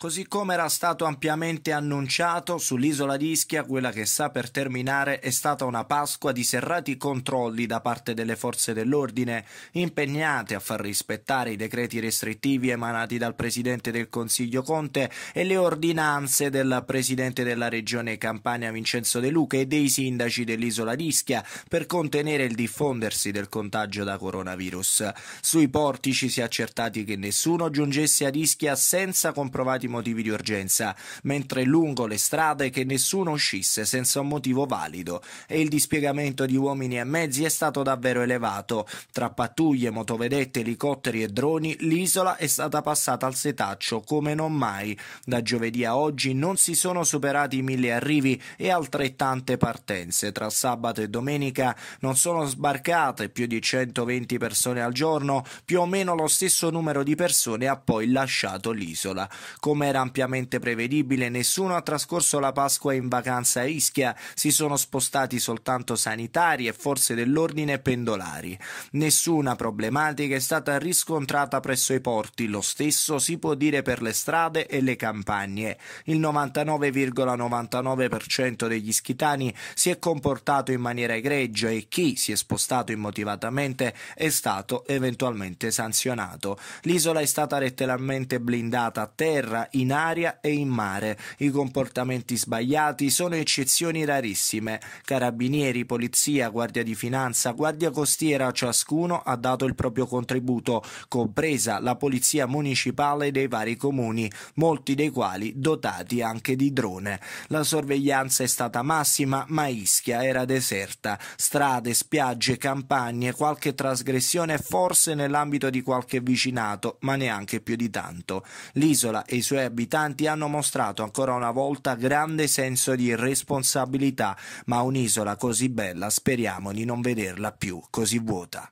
Così come era stato ampiamente annunciato, sull'isola di Ischia quella che sta per terminare è stata una Pasqua di serrati controlli da parte delle forze dell'ordine, impegnate a far rispettare i decreti restrittivi emanati dal Presidente del Consiglio Conte e le ordinanze del Presidente della Regione Campania Vincenzo De Luca e dei sindaci dell'isola di Ischia per contenere il diffondersi del contagio da coronavirus. Sui portici si è accertati che nessuno giungesse ad Ischia senza comprovati motivi di urgenza, mentre lungo le strade che nessuno uscisse senza un motivo valido e il dispiegamento di uomini e mezzi è stato davvero elevato. Tra pattuglie, motovedette, elicotteri e droni, l'isola è stata passata al setaccio come non mai. Da giovedì a oggi non si sono superati i mille arrivi e altrettante partenze. Tra sabato e domenica non sono sbarcate più di 120 persone al giorno, più o meno lo stesso numero di persone ha poi lasciato l'isola. Come come era ampiamente prevedibile, nessuno ha trascorso la Pasqua in vacanza a Ischia, si sono spostati soltanto sanitari e forze dell'ordine pendolari. Nessuna problematica è stata riscontrata presso i porti, lo stesso si può dire per le strade e le campagne. Il 99,99% degli ischitani si è comportato in maniera egregia e chi si è spostato immotivatamente è stato eventualmente sanzionato. L'isola è stata letteralmente blindata a terra in aria e in mare. I comportamenti sbagliati sono eccezioni rarissime. Carabinieri, polizia, guardia di finanza, guardia costiera, ciascuno ha dato il proprio contributo, compresa la polizia municipale dei vari comuni, molti dei quali dotati anche di drone. La sorveglianza è stata massima, ma Ischia era deserta. Strade, spiagge, campagne, qualche trasgressione forse nell'ambito di qualche vicinato, ma neanche più di tanto. L'isola e i suoi suoi abitanti hanno mostrato ancora una volta grande senso di responsabilità, ma un'isola così bella speriamo di non vederla più così vuota.